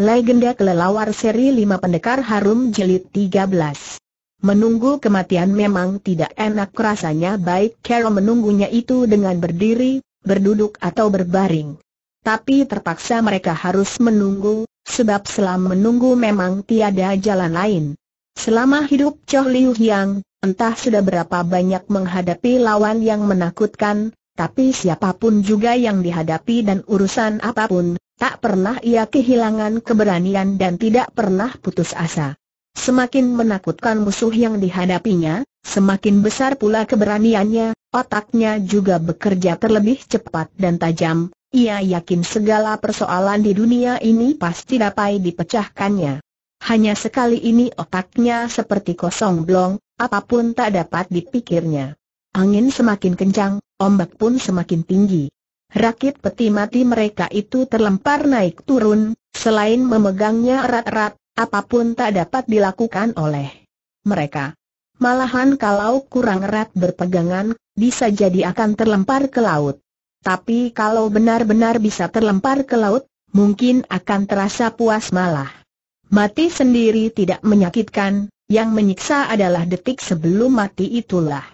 Legenda Kelelawar Seri 5 Pendekar Harum Jilid 13 Menunggu kematian memang tidak enak rasanya baik kero menunggunya itu dengan berdiri, berduduk atau berbaring. Tapi terpaksa mereka harus menunggu, sebab selama menunggu memang tiada jalan lain. Selama hidup Choh Liu Hyang, entah sudah berapa banyak menghadapi lawan yang menakutkan, tapi siapapun juga yang dihadapi dan urusan apapun, Tak pernah ia kehilangan keberanian dan tidak pernah putus asa. Semakin menakutkan musuh yang dihadapinya, semakin besar pula keberaniannya, otaknya juga bekerja terlebih cepat dan tajam, ia yakin segala persoalan di dunia ini pasti dapat dipecahkannya. Hanya sekali ini otaknya seperti kosong blong, apapun tak dapat dipikirnya. Angin semakin kencang, ombak pun semakin tinggi. Rakit peti mati mereka itu terlempar naik turun, selain memegangnya erat-erat, apapun tak dapat dilakukan oleh mereka. Malahan kalau kurang erat berpegangan, bisa jadi akan terlempar ke laut. Tapi kalau benar-benar bisa terlempar ke laut, mungkin akan terasa puas malah. Mati sendiri tidak menyakitkan, yang menyiksa adalah detik sebelum mati itulah.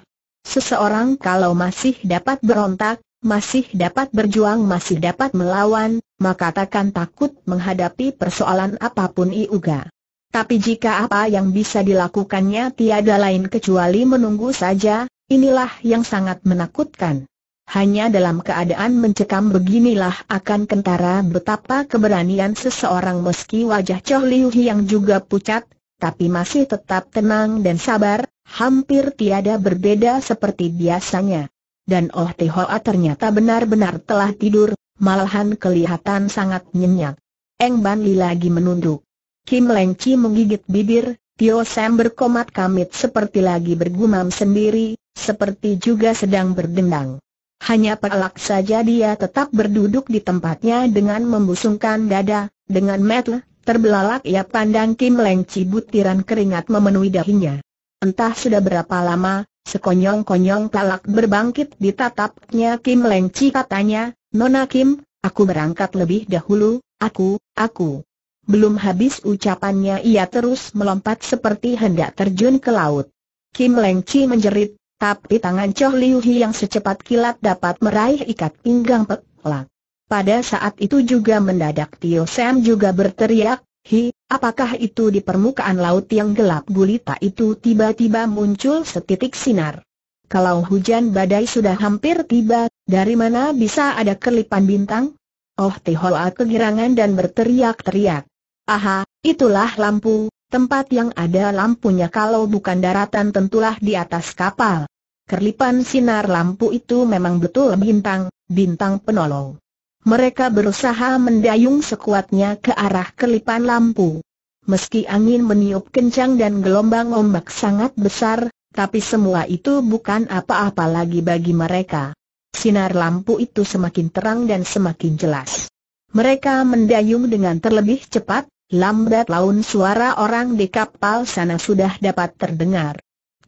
Seseorang kalau masih dapat berontak, masih dapat berjuang masih dapat melawan, maka takkan takut menghadapi persoalan apapun Iuga. Tapi jika apa yang bisa dilakukannya tiada lain kecuali menunggu saja, inilah yang sangat menakutkan. Hanya dalam keadaan mencekam beginilah akan kentara betapa keberanian seseorang meski wajah Choh Liu yang juga pucat, tapi masih tetap tenang dan sabar, hampir tiada berbeda seperti biasanya dan Oh Tehoa ternyata benar-benar telah tidur, malahan kelihatan sangat nyenyak. Eng Ban Li lagi menunduk. Kim Leng Chi menggigit bibir, Tio Sam berkomat kamit seperti lagi bergumam sendiri, seperti juga sedang berdendang. Hanya pelak saja dia tetap berduduk di tempatnya dengan membusungkan dada, dengan metel, terbelalak ia pandang Kim Leng Chi butiran keringat memenuhi dahinya. Entah sudah berapa lama, Sekonyong-konyong talak berbangkit ditatapnya Kim Leng Chi katanya, Nona Kim, aku berangkat lebih dahulu, aku, aku. Belum habis ucapannya ia terus melompat seperti hendak terjun ke laut. Kim Leng Chi menjerit, tapi tangan Choh Liu Hi yang secepat kilat dapat meraih ikat pinggang pelak. Pada saat itu juga mendadak Tio Sam juga berteriak, Hi, apakah itu di permukaan laut yang gelap gulita itu tiba-tiba muncul setitik sinar? Kalau hujan badai sudah hampir tiba, dari mana bisa ada kelipan bintang? Oh Tihoa kegirangan dan berteriak-teriak. Aha, itulah lampu, tempat yang ada lampunya kalau bukan daratan tentulah di atas kapal. Kelipan sinar lampu itu memang betul bintang, bintang penolong. Mereka berusaha mendayung sekuatnya ke arah kelipan lampu. Meski angin meniup kencang dan gelombang ombak sangat besar, tapi semua itu bukan apa-apa lagi bagi mereka. Sinar lampu itu semakin terang dan semakin jelas. Mereka mendayung dengan terlebih cepat, lambat laun suara orang di kapal sana sudah dapat terdengar.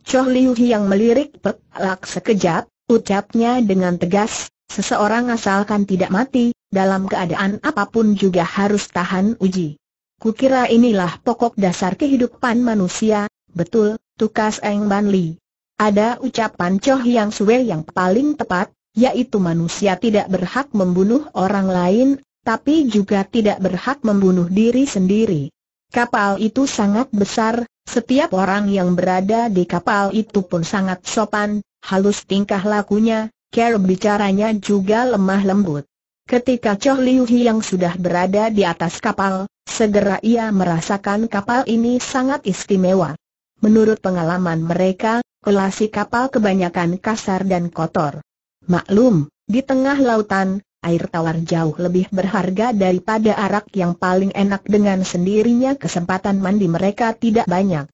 Choh Liu yang melirik Pek Lak sekejap, ucapnya dengan tegas, Seseorang asalkan tidak mati, dalam keadaan apapun juga harus tahan uji. Kukira inilah pokok dasar kehidupan manusia, betul, tukas Eng Ban Li. Ada ucapan Choh Yang Sue yang paling tepat, yaitu manusia tidak berhak membunuh orang lain, tapi juga tidak berhak membunuh diri sendiri. Kapal itu sangat besar, setiap orang yang berada di kapal itu pun sangat sopan, halus tingkah lakunya, Cara bicaranya juga lemah lembut. Ketika Choh Liu yang sudah berada di atas kapal, segera ia merasakan kapal ini sangat istimewa. Menurut pengalaman mereka, kelasi kapal kebanyakan kasar dan kotor. Maklum, di tengah lautan, air tawar jauh lebih berharga daripada arak yang paling enak dengan sendirinya kesempatan mandi mereka tidak banyak.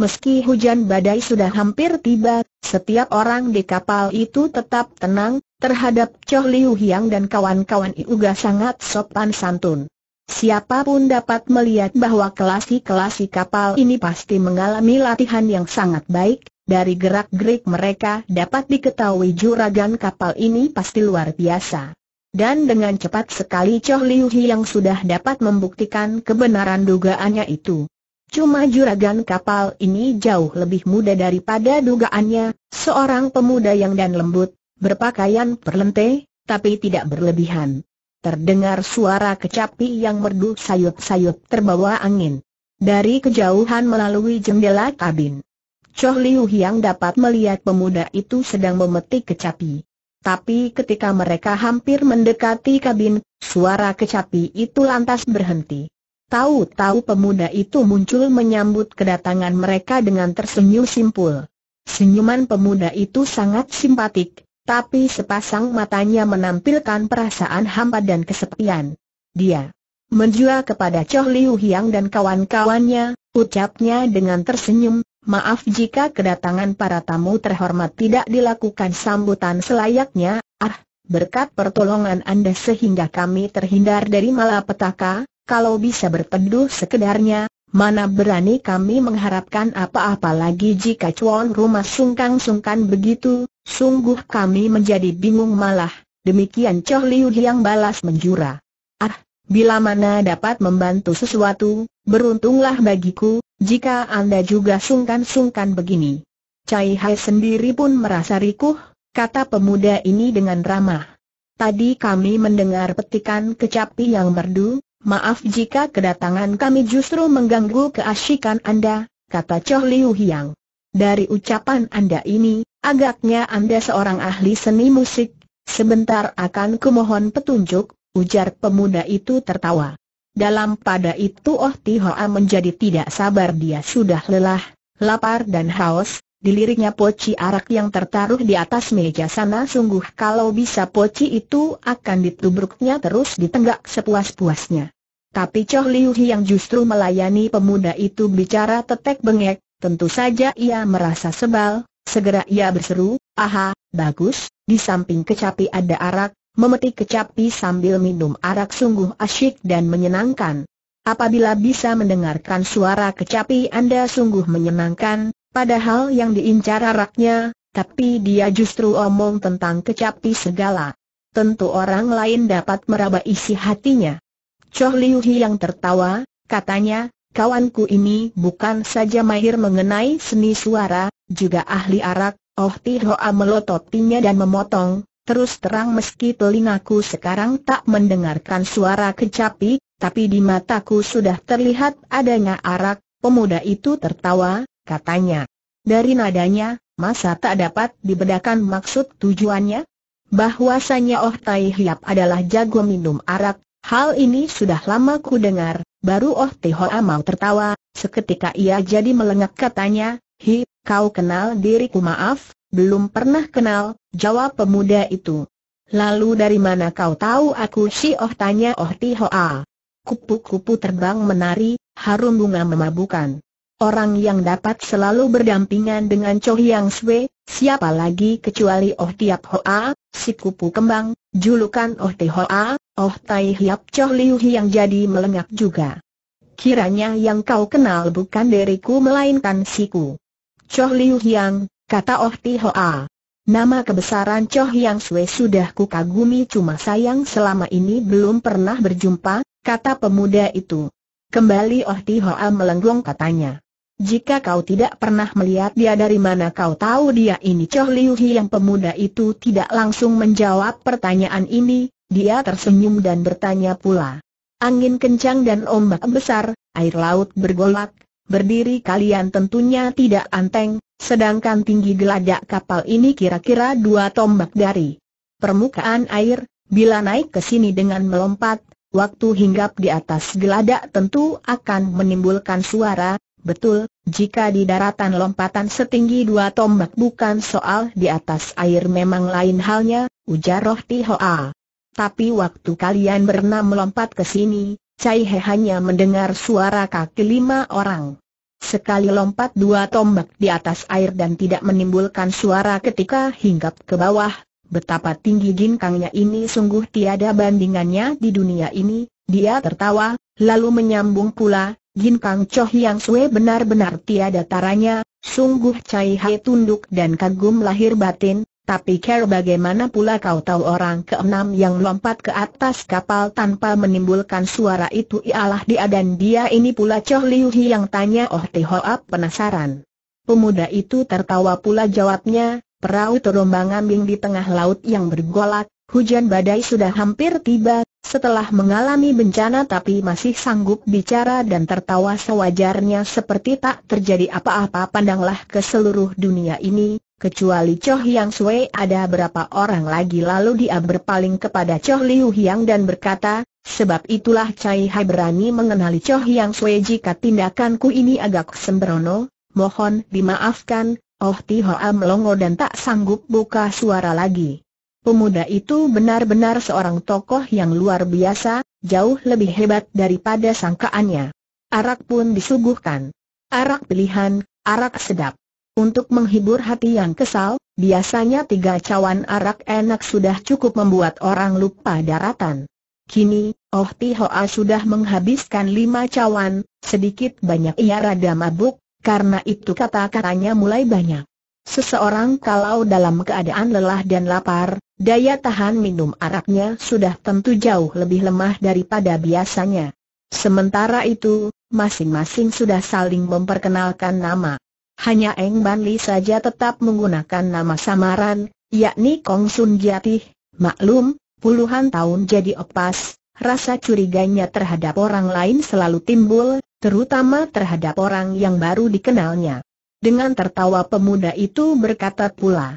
Meski hujan badai sudah hampir tiba, setiap orang di kapal itu tetap tenang, terhadap Choh Liu Hiang dan kawan-kawan Iuga sangat sopan santun. Siapapun dapat melihat bahwa kelasi-kelasi kapal ini pasti mengalami latihan yang sangat baik, dari gerak-gerik mereka dapat diketahui juragan kapal ini pasti luar biasa. Dan dengan cepat sekali Choh Liu Hiang sudah dapat membuktikan kebenaran dugaannya itu. Cuma juragan kapal ini jauh lebih muda daripada dugaannya, seorang pemuda yang dan lembut, berpakaian perlente, tapi tidak berlebihan. Terdengar suara kecapi yang merdu sayup-sayup terbawa angin. Dari kejauhan melalui jendela kabin. Choh Liu yang dapat melihat pemuda itu sedang memetik kecapi. Tapi ketika mereka hampir mendekati kabin, suara kecapi itu lantas berhenti. Tahu-tahu pemuda itu muncul menyambut kedatangan mereka dengan tersenyum simpul. Senyuman pemuda itu sangat simpatik, tapi sepasang matanya menampilkan perasaan hampa dan kesepian. Dia menjual kepada Choh Liu Hiang dan kawan-kawannya, ucapnya dengan tersenyum, maaf jika kedatangan para tamu terhormat tidak dilakukan sambutan selayaknya, ah, berkat pertolongan Anda sehingga kami terhindar dari malapetaka, kalau bisa berteduh sekedarnya, mana berani kami mengharapkan apa-apa lagi jika cuan rumah sungkan-sungkan begitu, sungguh kami menjadi bingung malah, demikian Choh Liu yang balas menjura. Ah, bila mana dapat membantu sesuatu, beruntunglah bagiku, jika Anda juga sungkan-sungkan begini. Cai Hai sendiri pun merasa rikuh, kata pemuda ini dengan ramah. Tadi kami mendengar petikan kecapi yang merdu, maaf jika kedatangan kami justru mengganggu keasyikan Anda, kata Choh Liu Hiang. Dari ucapan Anda ini, agaknya Anda seorang ahli seni musik, sebentar akan kumohon petunjuk, ujar pemuda itu tertawa. Dalam pada itu Oh Tihoa menjadi tidak sabar dia sudah lelah, lapar dan haus, Diliriknya poci arak yang tertaruh di atas meja sana sungguh kalau bisa poci itu akan ditubruknya terus ditenggak sepuas-puasnya. Tapi Choh Liu yang justru melayani pemuda itu bicara tetek bengek, tentu saja ia merasa sebal, segera ia berseru, aha, bagus, di samping kecapi ada arak, memetik kecapi sambil minum arak sungguh asyik dan menyenangkan. Apabila bisa mendengarkan suara kecapi Anda sungguh menyenangkan, Padahal yang diincar araknya, tapi dia justru omong tentang kecapi segala. Tentu orang lain dapat meraba isi hatinya. Choh Liu Hi yang tertawa, katanya, kawanku ini bukan saja mahir mengenai seni suara, juga ahli arak, Oh Ti Hoa melototinya dan memotong, Terus terang meski telingaku sekarang tak mendengarkan suara kecapi, tapi di mataku sudah terlihat adanya arak, pemuda itu tertawa, katanya. Dari nadanya, masa tak dapat dibedakan maksud tujuannya? Bahwasanya Oh Tai Hiap adalah jago minum arak, hal ini sudah lama ku dengar, baru Oh Hoa mau tertawa, seketika ia jadi melengak katanya, Hi, kau kenal diriku maaf, belum pernah kenal, jawab pemuda itu. Lalu dari mana kau tahu aku si Oh tanya Oh Hoa? Kupu-kupu terbang menari, harum bunga memabukan. Orang yang dapat selalu berdampingan dengan Cho Yang swe, siapa lagi kecuali Oh Tiap Hoa, si kupu kembang, julukan Oh Ti Hoa, Oh Tai Hiap Cho Liu yang jadi melengak juga. Kiranya yang kau kenal bukan diriku melainkan siku. Cho Liu Yang, kata Oh Ti Hoa. Nama kebesaran Choh Yang swe sudah ku kagumi, cuma sayang selama ini belum pernah berjumpa, kata pemuda itu. Kembali Oh Ti Hoa melenggong katanya. Jika kau tidak pernah melihat dia dari mana kau tahu dia ini Choh Liu yang pemuda itu tidak langsung menjawab pertanyaan ini, dia tersenyum dan bertanya pula. Angin kencang dan ombak besar, air laut bergolak, berdiri kalian tentunya tidak anteng, sedangkan tinggi geladak kapal ini kira-kira dua tombak dari permukaan air, bila naik ke sini dengan melompat, waktu hinggap di atas geladak tentu akan menimbulkan suara, Betul, jika di daratan lompatan setinggi dua tombak bukan soal di atas air memang lain halnya, ujar Roh Tihoa. Tapi waktu kalian berenam melompat ke sini, Cai He hanya mendengar suara kaki lima orang. Sekali lompat dua tombak di atas air dan tidak menimbulkan suara ketika hinggap ke bawah, betapa tinggi ginkangnya ini sungguh tiada bandingannya di dunia ini, dia tertawa, lalu menyambung pula, Jin Kang Choh Yang suwe benar-benar tiada taranya, sungguh Cai Hai tunduk dan kagum lahir batin, tapi care bagaimana pula kau tahu orang keenam yang lompat ke atas kapal tanpa menimbulkan suara itu ialah dia dan dia ini pula Choh Liu Hi yang tanya Oh Ho Ap penasaran. Pemuda itu tertawa pula jawabnya, perahu terombang ambing di tengah laut yang bergolak, Hujan badai sudah hampir tiba, setelah mengalami bencana tapi masih sanggup bicara dan tertawa sewajarnya seperti tak terjadi apa-apa pandanglah ke seluruh dunia ini, kecuali Choh Yang Sui ada berapa orang lagi lalu dia berpaling kepada Choh Liu Hyang dan berkata, sebab itulah Chai Hai berani mengenali Choh Yang Sui jika tindakanku ini agak sembrono, mohon dimaafkan, Oh Ti Hoa melongo dan tak sanggup buka suara lagi. Pemuda itu benar-benar seorang tokoh yang luar biasa, jauh lebih hebat daripada sangkaannya. Arak pun disuguhkan. Arak pilihan, arak sedap. Untuk menghibur hati yang kesal, biasanya tiga cawan arak enak sudah cukup membuat orang lupa daratan. Kini, Oh Tihoa sudah menghabiskan lima cawan, sedikit banyak ia rada mabuk, karena itu kata-katanya mulai banyak. Seseorang kalau dalam keadaan lelah dan lapar, Daya tahan minum araknya sudah tentu jauh lebih lemah daripada biasanya. Sementara itu, masing-masing sudah saling memperkenalkan nama. Hanya Eng Ban saja tetap menggunakan nama samaran, yakni Kong Sun Jatih. Maklum, puluhan tahun jadi opas, rasa curiganya terhadap orang lain selalu timbul, terutama terhadap orang yang baru dikenalnya. Dengan tertawa pemuda itu berkata pula,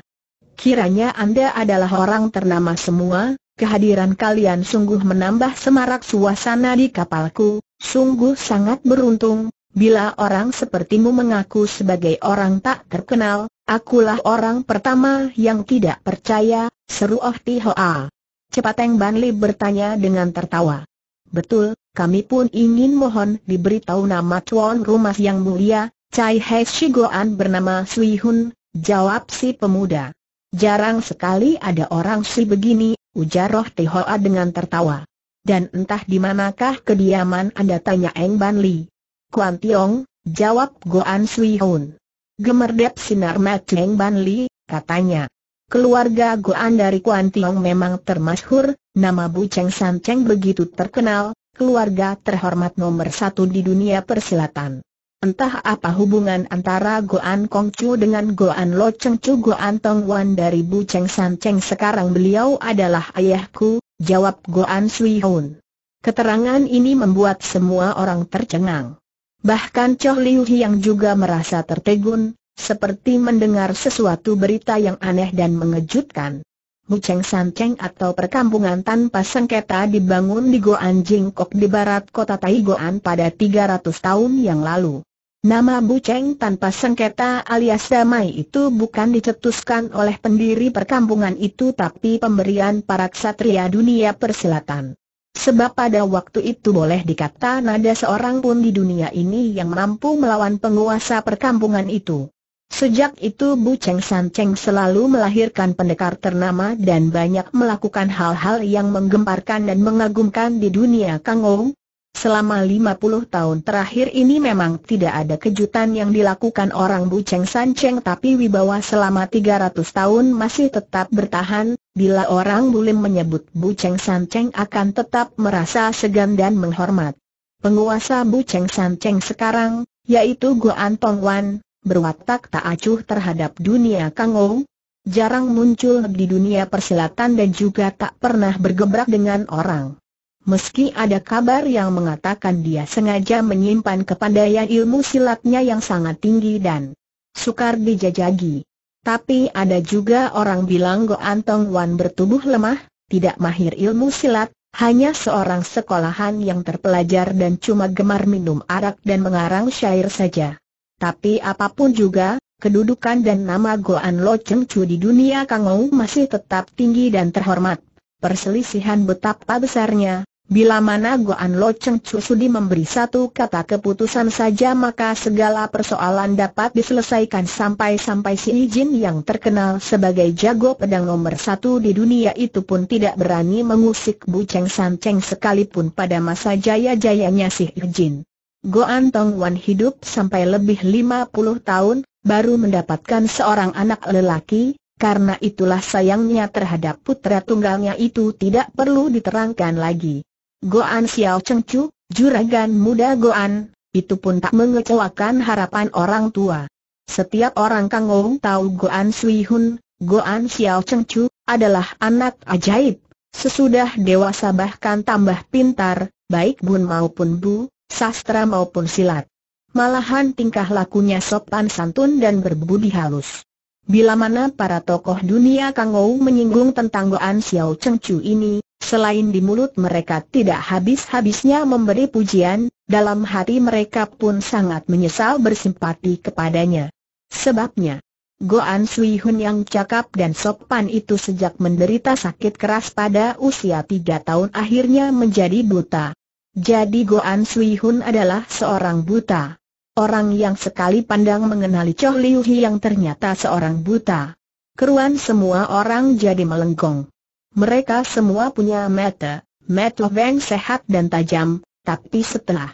Kiranya Anda adalah orang ternama semua, kehadiran kalian sungguh menambah semarak suasana di kapalku, sungguh sangat beruntung, bila orang sepertimu mengaku sebagai orang tak terkenal, akulah orang pertama yang tidak percaya, seru Oh Hoa. Cepat Eng Banli bertanya dengan tertawa. Betul, kami pun ingin mohon diberitahu nama tuan rumah yang mulia, Cai He Shigoan bernama Sui Hun, jawab si pemuda. Jarang sekali ada orang si begini, ujar Roh Tihoa dengan tertawa. Dan entah di manakah kediaman Anda tanya Eng Ban Li. Kuan Tiong, jawab Goan Sui Hun. Gemerdep sinar mati Eng Ban Li, katanya. Keluarga Goan dari Kuan Tiong memang termasyhur, nama Bu Cheng San Cheng begitu terkenal, keluarga terhormat nomor satu di dunia persilatan. Entah apa hubungan antara Goan Kong Chu dengan Goan Lo Cheng Chu Goan Tong Wan dari Bu Cheng San Cheng sekarang beliau adalah ayahku, jawab Goan Sui Hoon. Keterangan ini membuat semua orang tercengang. Bahkan Choh Liu Hiang juga merasa tertegun, seperti mendengar sesuatu berita yang aneh dan mengejutkan. Bu Cheng San Cheng atau perkampungan tanpa sengketa dibangun di Goan Jingkok di barat kota Taigoan pada 300 tahun yang lalu. Nama Buceng tanpa sengketa alias damai itu bukan dicetuskan oleh pendiri perkampungan itu tapi pemberian para ksatria dunia persilatan. Sebab pada waktu itu boleh dikata nada seorang pun di dunia ini yang mampu melawan penguasa perkampungan itu. Sejak itu Bu Cheng San Cheng selalu melahirkan pendekar ternama dan banyak melakukan hal-hal yang menggemparkan dan mengagumkan di dunia Kang Ong. Selama 50 tahun terakhir ini memang tidak ada kejutan yang dilakukan orang Buceng Sanceng tapi wibawa selama 300 tahun masih tetap bertahan, bila orang bulim menyebut Buceng Sanceng akan tetap merasa segan dan menghormat. Penguasa Buceng Sanceng sekarang, yaitu Tong Wan, berwatak tak acuh terhadap dunia Ong, jarang muncul di dunia persilatan dan juga tak pernah bergebrak dengan orang. Meski ada kabar yang mengatakan dia sengaja menyimpan kepandaian ilmu silatnya yang sangat tinggi dan sukar dijajagi. Tapi ada juga orang bilang Go Antong Wan bertubuh lemah, tidak mahir ilmu silat, hanya seorang sekolahan yang terpelajar dan cuma gemar minum arak dan mengarang syair saja. Tapi apapun juga, kedudukan dan nama Go An Lo Cheng Chu di dunia Kangou masih tetap tinggi dan terhormat. Perselisihan betapa besarnya, Bila mana Goan Lo Cheng Chu Sudi memberi satu kata keputusan saja maka segala persoalan dapat diselesaikan sampai-sampai si Jin yang terkenal sebagai jago pedang nomor satu di dunia itu pun tidak berani mengusik Bu Cheng San Cheng sekalipun pada masa jaya-jayanya si Jin. Goan Tong Wan hidup sampai lebih 50 tahun, baru mendapatkan seorang anak lelaki, karena itulah sayangnya terhadap putra tunggalnya itu tidak perlu diterangkan lagi. Goan Xiao Chu, juragan muda Goan, itu pun tak mengecewakan harapan orang tua. Setiap orang Kangong tahu Goan Sui Hun, Goan Xiao Chu adalah anak ajaib. Sesudah dewasa bahkan tambah pintar, baik bun maupun bu, sastra maupun silat. Malahan tingkah lakunya sopan santun dan berbudi halus. Bila mana para tokoh dunia Kangou menyinggung tentang Goan Xiao Cheng Chu ini, selain di mulut mereka tidak habis-habisnya memberi pujian, dalam hati mereka pun sangat menyesal bersimpati kepadanya. Sebabnya, Goan Sui Hun yang cakap dan sopan itu sejak menderita sakit keras pada usia tiga tahun akhirnya menjadi buta. Jadi Goan Sui Hun adalah seorang buta. Orang yang sekali pandang mengenali Choh Liu Hi yang ternyata seorang buta. Keruan semua orang jadi melengkung. Mereka semua punya mata, mata Weng sehat dan tajam, tapi setelah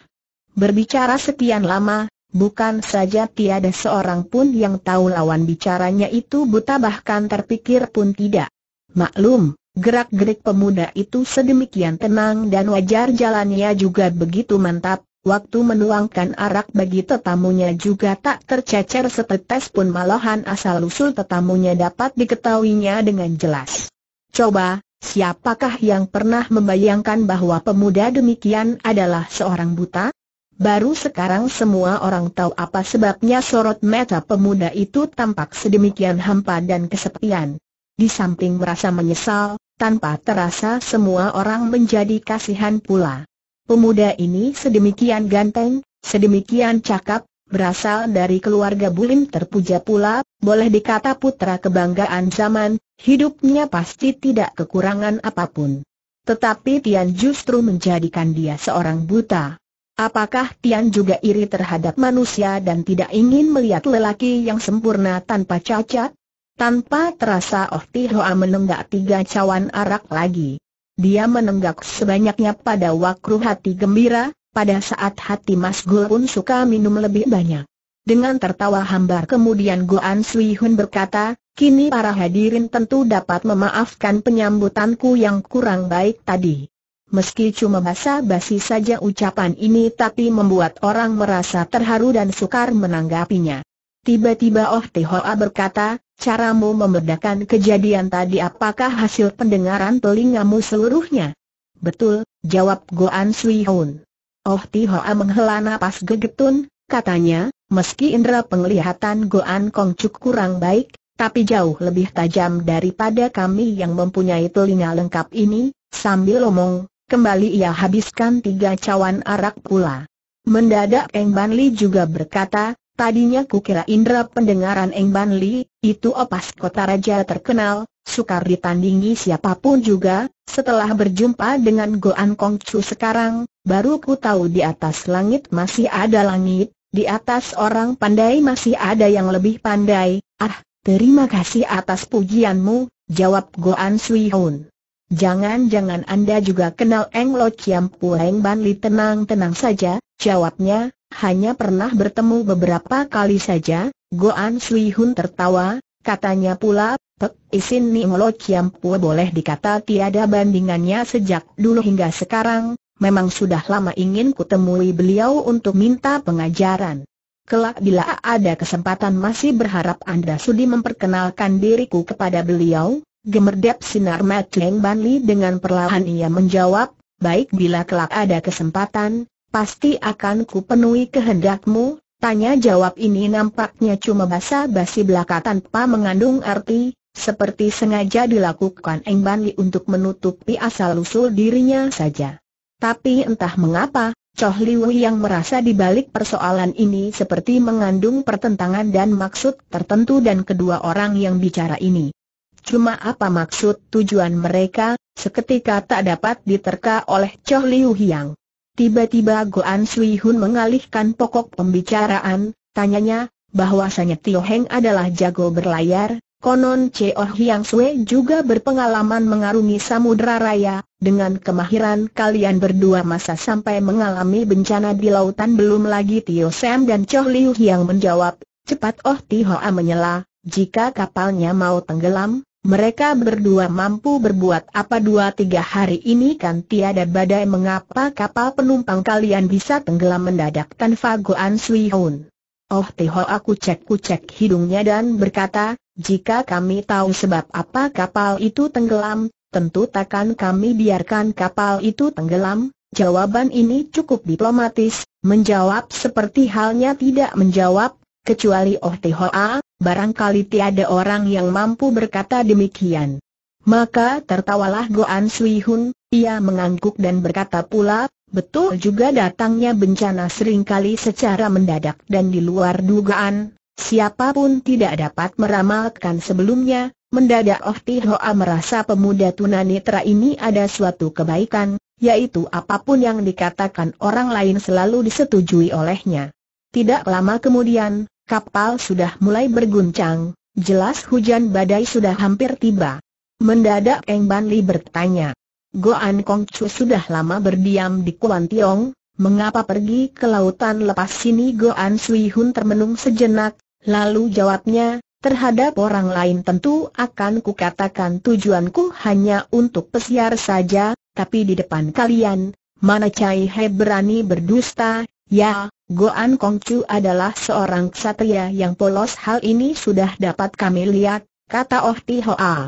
berbicara sekian lama, bukan saja tiada seorang pun yang tahu lawan bicaranya itu buta bahkan terpikir pun tidak. Maklum, gerak-gerik pemuda itu sedemikian tenang dan wajar jalannya juga begitu mantap, Waktu menuangkan arak bagi tetamunya juga tak tercecer setetes pun malahan asal-usul tetamunya dapat diketahuinya dengan jelas. Coba, siapakah yang pernah membayangkan bahwa pemuda demikian adalah seorang buta? Baru sekarang semua orang tahu apa sebabnya sorot mata pemuda itu tampak sedemikian hampa dan kesepian. Di samping merasa menyesal, tanpa terasa semua orang menjadi kasihan pula. Pemuda ini sedemikian ganteng, sedemikian cakap, berasal dari keluarga Bulim terpuja pula, boleh dikata putra kebanggaan zaman, hidupnya pasti tidak kekurangan apapun. Tetapi Tian justru menjadikan dia seorang buta. Apakah Tian juga iri terhadap manusia dan tidak ingin melihat lelaki yang sempurna tanpa cacat? Tanpa terasa Oh Tihoa menenggak tiga cawan arak lagi. Dia menenggak sebanyaknya pada waktu hati gembira, pada saat hati Mas Gul pun suka minum lebih banyak. Dengan tertawa hambar kemudian Goan Sui Hun berkata, kini para hadirin tentu dapat memaafkan penyambutanku yang kurang baik tadi. Meski cuma basa-basi saja ucapan ini tapi membuat orang merasa terharu dan sukar menanggapinya. Tiba-tiba Oh Tehoa berkata, Caramu membedakan kejadian tadi apakah hasil pendengaran telingamu seluruhnya? Betul, jawab Goan Sui Hoon. Oh Tihoa menghela napas gegetun, katanya, meski indera penglihatan Goan Kongcuk kurang baik, tapi jauh lebih tajam daripada kami yang mempunyai telinga lengkap ini, sambil omong, kembali ia habiskan tiga cawan arak pula. Mendadak Eng Banli juga berkata, Tadinya kukira indera pendengaran Eng Ban Li, itu opas kota raja terkenal, sukar ditandingi siapapun juga, setelah berjumpa dengan Goan Kong Chu sekarang, baru ku tahu di atas langit masih ada langit, di atas orang pandai masih ada yang lebih pandai, ah, terima kasih atas pujianmu, jawab Goan Sui Hun. Jangan-jangan Anda juga kenal Eng Lo Chiam Eng Ban Li tenang-tenang saja, jawabnya, hanya pernah bertemu beberapa kali saja, Goan Sui Hun tertawa, katanya pula, Pek Isin Lo Chiam Pua boleh dikata tiada bandingannya sejak dulu hingga sekarang, memang sudah lama ingin kutemui beliau untuk minta pengajaran. Kelak bila ada kesempatan masih berharap Anda sudi memperkenalkan diriku kepada beliau, gemerdep sinar Mat Cheng Ban Li dengan perlahan ia menjawab, baik bila kelak ada kesempatan, Pasti akan kupenuhi kehendakmu, tanya jawab ini nampaknya cuma basa-basi belaka tanpa mengandung arti, seperti sengaja dilakukan Eng Ban untuk menutupi asal-usul dirinya saja. Tapi entah mengapa, Choh Liu yang merasa dibalik persoalan ini seperti mengandung pertentangan dan maksud tertentu dan kedua orang yang bicara ini. Cuma apa maksud tujuan mereka, seketika tak dapat diterka oleh Choh Liu Yang. Tiba-tiba Goan Sui Hun mengalihkan pokok pembicaraan, tanyanya, bahwasanya Tio Heng adalah jago berlayar, konon Cheo oh Hiang Sui juga berpengalaman mengarungi samudera raya, dengan kemahiran kalian berdua masa sampai mengalami bencana di lautan belum lagi Tio Sam dan Choh Liu Hyang menjawab, cepat Oh Tio A menyela, jika kapalnya mau tenggelam, mereka berdua mampu berbuat apa dua tiga hari ini kan tiada badai mengapa kapal penumpang kalian bisa tenggelam mendadak tanpa Goan Sui Hoon. Oh Tiho aku cek cek hidungnya dan berkata, jika kami tahu sebab apa kapal itu tenggelam, tentu takkan kami biarkan kapal itu tenggelam. Jawaban ini cukup diplomatis, menjawab seperti halnya tidak menjawab, kecuali Oh Hoa, barangkali tiada orang yang mampu berkata demikian. Maka tertawalah Goan Sui Hun, ia mengangguk dan berkata pula, betul juga datangnya bencana seringkali secara mendadak dan di luar dugaan, siapapun tidak dapat meramalkan sebelumnya, mendadak Oh Hoa merasa pemuda tunanetra ini ada suatu kebaikan, yaitu apapun yang dikatakan orang lain selalu disetujui olehnya. Tidak lama kemudian, kapal sudah mulai berguncang, jelas hujan badai sudah hampir tiba. Mendadak Eng Ban Li bertanya, Goan Kong Chu sudah lama berdiam di Kuan Tiong, mengapa pergi ke lautan lepas sini Goan Sui Hun termenung sejenak, lalu jawabnya, Terhadap orang lain tentu akan kukatakan tujuanku hanya untuk pesiar saja, tapi di depan kalian, mana Cai He berani berdusta, Ya, Goan Kongcu adalah seorang ksatria yang polos hal ini sudah dapat kami lihat, kata Oh Ti Ah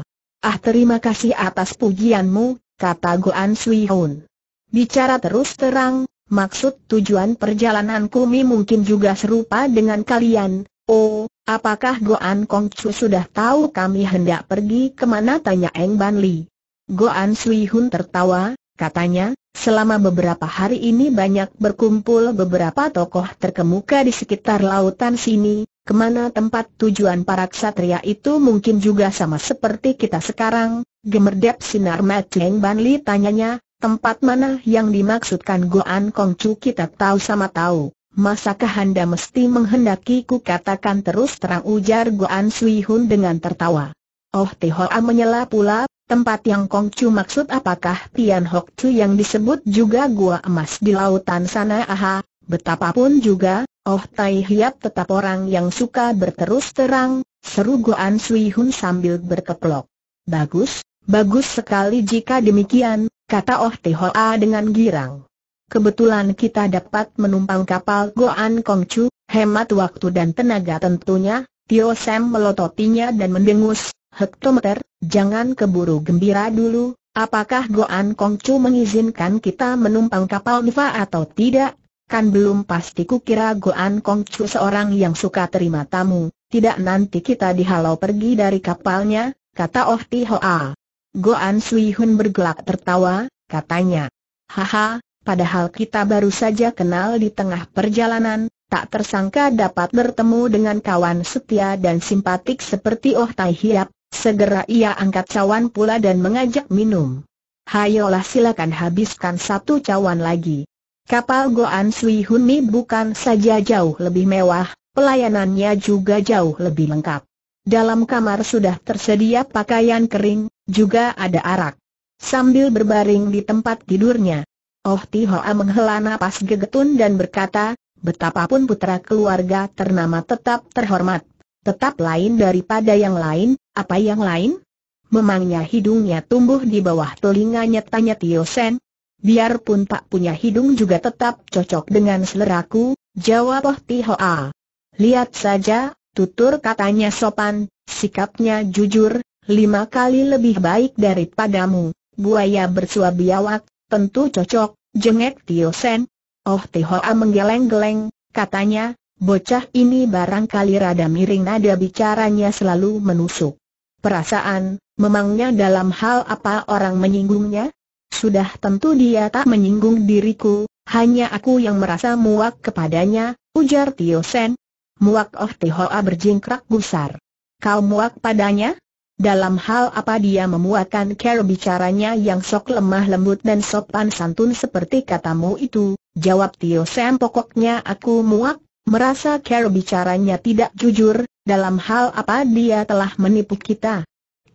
terima kasih atas pujianmu, kata Goan Sui Bicara terus terang, maksud tujuan perjalanan kumi mungkin juga serupa dengan kalian, oh, apakah Goan Kongcu sudah tahu kami hendak pergi kemana tanya Eng Ban Li. Goan Sui tertawa, katanya, Selama beberapa hari ini banyak berkumpul beberapa tokoh terkemuka di sekitar lautan sini, kemana tempat tujuan para ksatria itu mungkin juga sama seperti kita sekarang, gemerdep sinar Mateng Banli tanyanya, tempat mana yang dimaksudkan Goan Kongcu kita tahu sama tahu. Masakah Anda mesti menghendakiku katakan terus terang ujar Goan Sui Hun dengan tertawa. Oh Tihoa menyela pula, Tempat yang Kongcu maksud apakah Tian Hok Chu yang disebut juga gua emas di lautan sana aha, betapapun juga, Oh Tai Hiap tetap orang yang suka berterus terang, seru Goan Sui Hun sambil berkeplok. Bagus, bagus sekali jika demikian, kata Oh Hoa dengan girang. Kebetulan kita dapat menumpang kapal Goan Kongcu, hemat waktu dan tenaga tentunya, Tio Sam melototinya dan mendengus, Hektometer, jangan keburu gembira dulu, apakah Goan Kongcu mengizinkan kita menumpang kapal Nifa atau tidak? Kan belum pasti kukira Goan Kongcu seorang yang suka terima tamu, tidak nanti kita dihalau pergi dari kapalnya, kata Oh Ti Hoa. Goan Sui Hun bergelak tertawa, katanya. Haha, padahal kita baru saja kenal di tengah perjalanan, tak tersangka dapat bertemu dengan kawan setia dan simpatik seperti Oh Tai Hiap, Segera ia angkat cawan pula dan mengajak minum. Hayolah silakan habiskan satu cawan lagi. Kapal Goan Sui Huni bukan saja jauh lebih mewah, pelayanannya juga jauh lebih lengkap. Dalam kamar sudah tersedia pakaian kering, juga ada arak. Sambil berbaring di tempat tidurnya, Oh Tihoa menghela napas gegetun dan berkata, betapapun putra keluarga ternama tetap terhormat, tetap lain daripada yang lain, apa yang lain? Memangnya hidungnya tumbuh di bawah telinganya tanya Tio Sen. Biarpun tak punya hidung juga tetap cocok dengan seleraku, jawab Oh A. Lihat saja, tutur katanya sopan, sikapnya jujur, lima kali lebih baik daripadamu. Buaya bersua biawak, tentu cocok, jengek Tio Sen. Oh A menggeleng-geleng, katanya, bocah ini barangkali rada miring nada bicaranya selalu menusuk. Perasaan, memangnya dalam hal apa orang menyinggungnya? Sudah tentu dia tak menyinggung diriku, hanya aku yang merasa muak kepadanya, ujar Tio Sen. Muak Oh Tihoa berjingkrak gusar. Kau muak padanya? Dalam hal apa dia memuakkan cara bicaranya yang sok lemah lembut dan sopan santun seperti katamu itu, jawab Tio Sen pokoknya aku muak, Merasa Carol bicaranya tidak jujur, dalam hal apa dia telah menipu kita?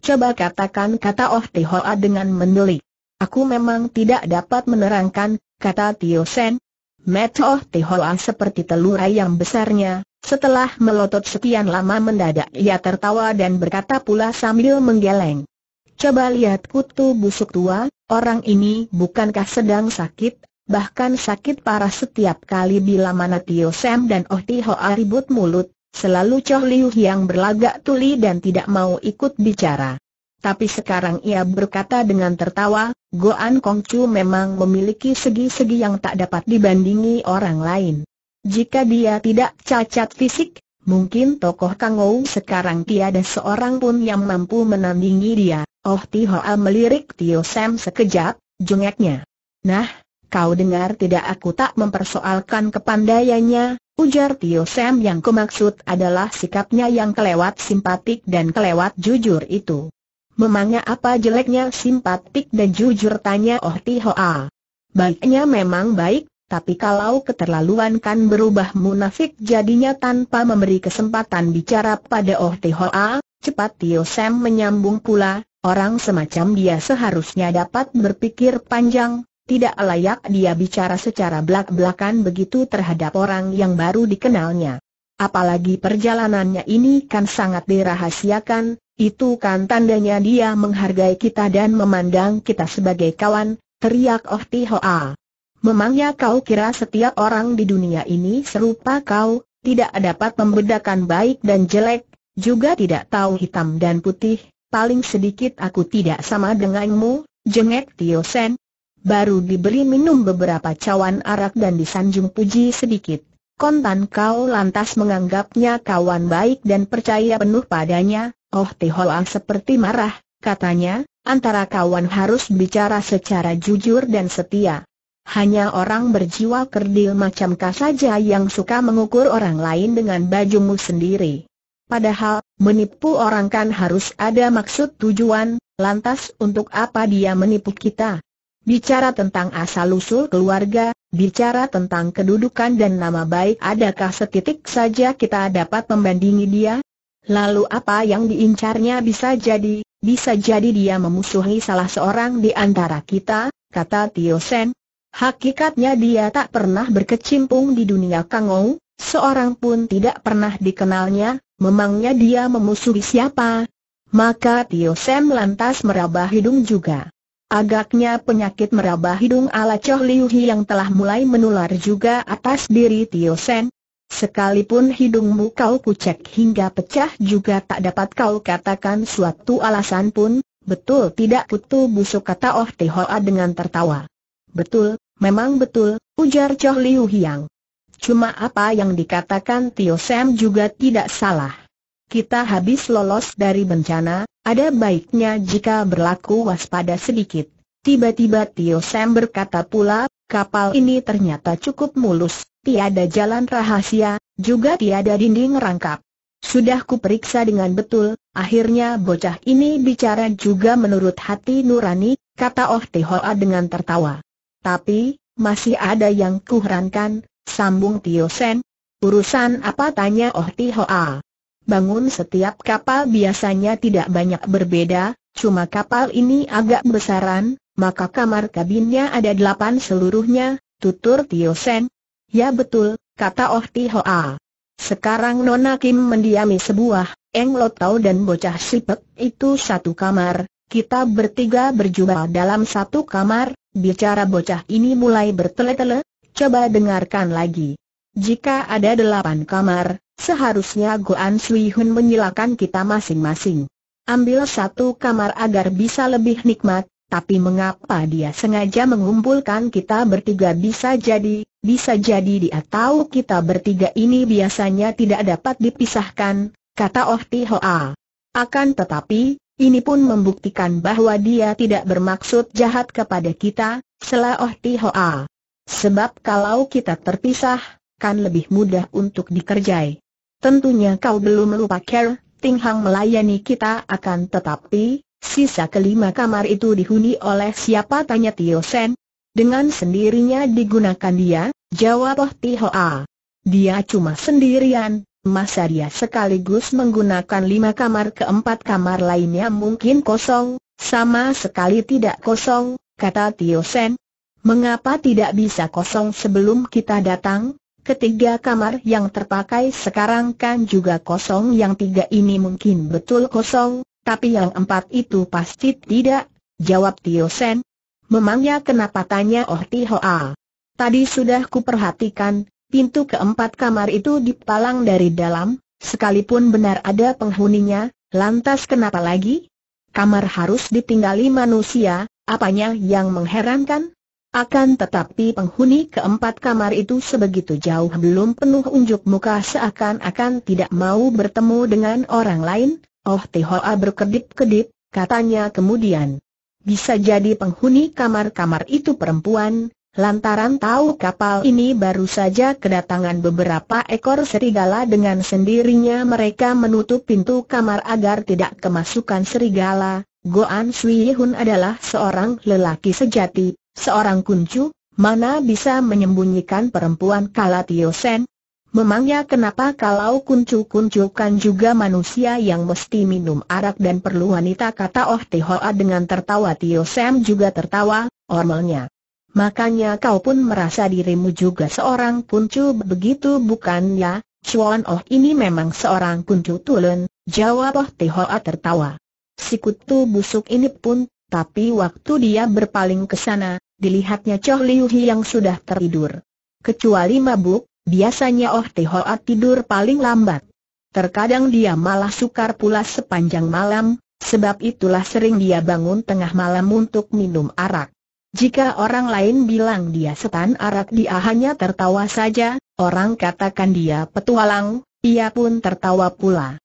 Coba katakan kata Oh Tihoa dengan mendelik. Aku memang tidak dapat menerangkan, kata Tio Sen. Met Oh Tihoa seperti telur ayam besarnya, setelah melotot sekian lama mendadak ia tertawa dan berkata pula sambil menggeleng. Coba lihat kutu busuk tua, orang ini bukankah sedang sakit, bahkan sakit parah setiap kali bila mana Tio Sam dan Oh Ti Hoa ribut mulut, selalu Choh Liu yang berlagak tuli dan tidak mau ikut bicara. Tapi sekarang ia berkata dengan tertawa, Goan Chu memang memiliki segi-segi yang tak dapat dibandingi orang lain. Jika dia tidak cacat fisik, mungkin tokoh Kang Ou sekarang tiada seorang pun yang mampu menandingi dia. Oh Ti Hoa melirik Tio Sam sekejap, jengeknya. Nah, Kau dengar tidak aku tak mempersoalkan kepandaiannya, ujar Tio Sam yang kumaksud adalah sikapnya yang kelewat simpatik dan kelewat jujur itu. Memangnya apa jeleknya simpatik dan jujur tanya Oh Hoa. Baiknya memang baik, tapi kalau keterlaluan kan berubah munafik jadinya tanpa memberi kesempatan bicara pada Oh Hoa. cepat Tio Sam menyambung pula, orang semacam dia seharusnya dapat berpikir panjang, tidak layak dia bicara secara belak-belakan begitu terhadap orang yang baru dikenalnya. Apalagi perjalanannya ini kan sangat dirahasiakan, itu kan tandanya dia menghargai kita dan memandang kita sebagai kawan, teriak Oh Tihoa. Memangnya kau kira setiap orang di dunia ini serupa kau, tidak dapat membedakan baik dan jelek, juga tidak tahu hitam dan putih, paling sedikit aku tidak sama denganmu, jengek Tio Sen, baru diberi minum beberapa cawan arak dan disanjung puji sedikit. Kontan kau lantas menganggapnya kawan baik dan percaya penuh padanya, Oh Tihoa seperti marah, katanya, antara kawan harus bicara secara jujur dan setia. Hanya orang berjiwa kerdil macam kau saja yang suka mengukur orang lain dengan bajumu sendiri. Padahal, menipu orang kan harus ada maksud tujuan, lantas untuk apa dia menipu kita? Bicara tentang asal-usul keluarga, bicara tentang kedudukan dan nama baik adakah setitik saja kita dapat membandingi dia? Lalu apa yang diincarnya bisa jadi, bisa jadi dia memusuhi salah seorang di antara kita, kata Tio Sen. Hakikatnya dia tak pernah berkecimpung di dunia Kangou, seorang pun tidak pernah dikenalnya, memangnya dia memusuhi siapa? Maka Tio Sen lantas meraba hidung juga. Agaknya penyakit meraba hidung ala Choh Liu Hi yang telah mulai menular juga atas diri Tio Sen. Sekalipun hidungmu kau kucek hingga pecah juga tak dapat kau katakan suatu alasan pun, betul tidak kutu busuk kata Oh Hoa dengan tertawa. Betul, memang betul, ujar Choh Liu Hiang. Cuma apa yang dikatakan Tio Sam juga tidak salah kita habis lolos dari bencana, ada baiknya jika berlaku waspada sedikit. Tiba-tiba Tio Sam berkata pula, kapal ini ternyata cukup mulus, tiada jalan rahasia, juga tiada dinding rangkap. Sudah kuperiksa dengan betul, akhirnya bocah ini bicara juga menurut hati nurani, kata Oh Hoa dengan tertawa. Tapi, masih ada yang kuherankan, sambung Tio Sen. Urusan apa tanya Oh Hoa. Bangun setiap kapal biasanya tidak banyak berbeda, cuma kapal ini agak besaran, maka kamar kabinnya ada delapan seluruhnya, tutur Tio Sen. Ya betul, kata Oh Ti Hoa. Sekarang Nona Kim mendiami sebuah, Eng Lo Tau dan bocah Sipek itu satu kamar, kita bertiga berjubah dalam satu kamar, bicara bocah ini mulai bertele-tele, coba dengarkan lagi. Jika ada delapan kamar, Seharusnya Goan Sui Hun menyilakan kita masing-masing. Ambil satu kamar agar bisa lebih nikmat, tapi mengapa dia sengaja mengumpulkan kita bertiga bisa jadi, bisa jadi dia tahu kita bertiga ini biasanya tidak dapat dipisahkan, kata Oh Ti Hoa. Akan tetapi, ini pun membuktikan bahwa dia tidak bermaksud jahat kepada kita, selah Oh Ti Hoa. Sebab kalau kita terpisah, kan lebih mudah untuk dikerjai. Tentunya kau belum lupa care, Ting Hang melayani kita akan tetapi, sisa kelima kamar itu dihuni oleh siapa tanya Tio Sen. Dengan sendirinya digunakan dia, jawab Oh A. Dia cuma sendirian, masa dia sekaligus menggunakan lima kamar keempat kamar lainnya mungkin kosong, sama sekali tidak kosong, kata Tio Sen. Mengapa tidak bisa kosong sebelum kita datang? Ketiga kamar yang terpakai sekarang kan juga kosong yang tiga ini mungkin betul kosong, tapi yang empat itu pasti tidak, jawab Tio Sen. Memangnya kenapa tanya Oh Tihoa? Tadi sudah kuperhatikan, pintu keempat kamar itu dipalang dari dalam, sekalipun benar ada penghuninya, lantas kenapa lagi? Kamar harus ditinggali manusia, apanya yang mengherankan? Akan tetapi penghuni keempat kamar itu sebegitu jauh belum penuh unjuk muka seakan-akan tidak mau bertemu dengan orang lain, Oh Tihoa berkedip-kedip, katanya kemudian. Bisa jadi penghuni kamar-kamar itu perempuan, lantaran tahu kapal ini baru saja kedatangan beberapa ekor serigala dengan sendirinya mereka menutup pintu kamar agar tidak kemasukan serigala, Goan Sui Hun adalah seorang lelaki sejati, Seorang kuncu, mana bisa menyembunyikan perempuan kala Tio Sen? Memangnya kenapa kalau kuncu-kuncu kan juga manusia yang mesti minum arak dan perlu wanita kata Oh Tehoa dengan tertawa Tio Sen juga tertawa, ormelnya. Makanya kau pun merasa dirimu juga seorang kuncu begitu bukan ya? Chuan Oh ini memang seorang kuncu tulen, jawab Oh Tehoa tertawa. Si kutu busuk ini pun, tapi waktu dia berpaling ke sana, dilihatnya Choh Liu Hi yang sudah tertidur. Kecuali mabuk, biasanya Oh Te Hoa tidur paling lambat. Terkadang dia malah sukar pula sepanjang malam, sebab itulah sering dia bangun tengah malam untuk minum arak. Jika orang lain bilang dia setan arak dia hanya tertawa saja, orang katakan dia petualang, ia pun tertawa pula.